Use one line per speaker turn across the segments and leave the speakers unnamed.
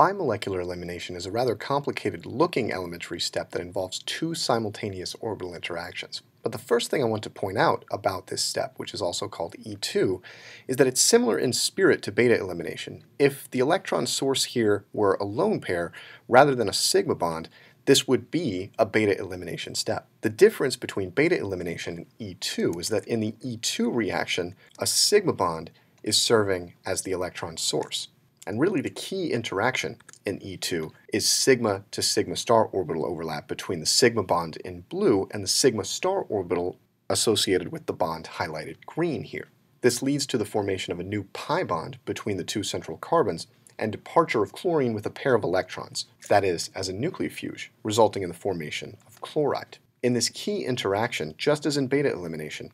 Bimolecular elimination is a rather complicated looking elementary step that involves two simultaneous orbital interactions. But the first thing I want to point out about this step, which is also called E2, is that it's similar in spirit to beta elimination. If the electron source here were a lone pair rather than a sigma bond, this would be a beta elimination step. The difference between beta elimination and E2 is that in the E2 reaction, a sigma bond is serving as the electron source. And really the key interaction in E2 is sigma to sigma star orbital overlap between the sigma bond in blue and the sigma star orbital associated with the bond highlighted green here. This leads to the formation of a new pi bond between the two central carbons and departure of chlorine with a pair of electrons, that is, as a nucleofuge, resulting in the formation of chloride. In this key interaction, just as in beta elimination,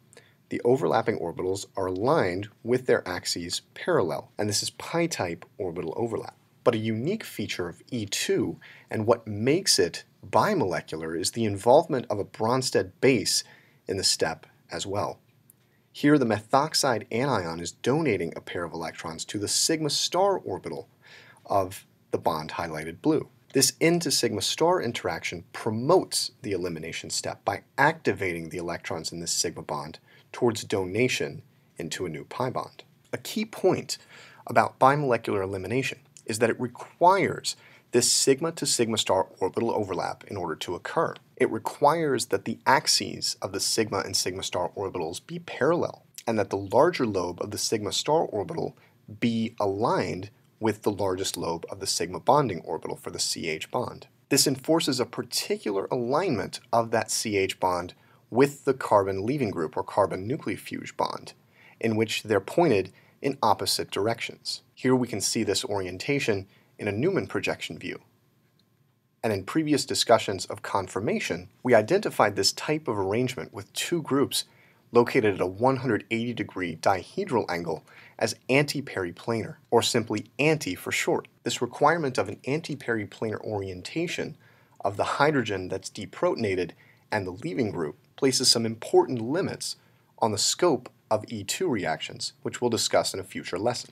the overlapping orbitals are aligned with their axes parallel, and this is pi-type orbital overlap. But a unique feature of E2 and what makes it bimolecular is the involvement of a Bronsted base in the step as well. Here the methoxide anion is donating a pair of electrons to the sigma star orbital of the bond highlighted blue. This n to sigma star interaction promotes the elimination step by activating the electrons in this sigma bond towards donation into a new pi bond. A key point about bimolecular elimination is that it requires this sigma to sigma star orbital overlap in order to occur. It requires that the axes of the sigma and sigma star orbitals be parallel and that the larger lobe of the sigma star orbital be aligned with the largest lobe of the sigma bonding orbital for the CH bond. This enforces a particular alignment of that CH bond with the carbon leaving group or carbon nucleofuge bond, in which they're pointed in opposite directions. Here we can see this orientation in a Newman projection view. And in previous discussions of conformation, we identified this type of arrangement with two groups located at a 180 degree dihedral angle as anti-periplanar, or simply anti for short. This requirement of an anti-periplanar orientation of the hydrogen that's deprotonated and the leaving group places some important limits on the scope of E2 reactions, which we'll discuss in a future lesson.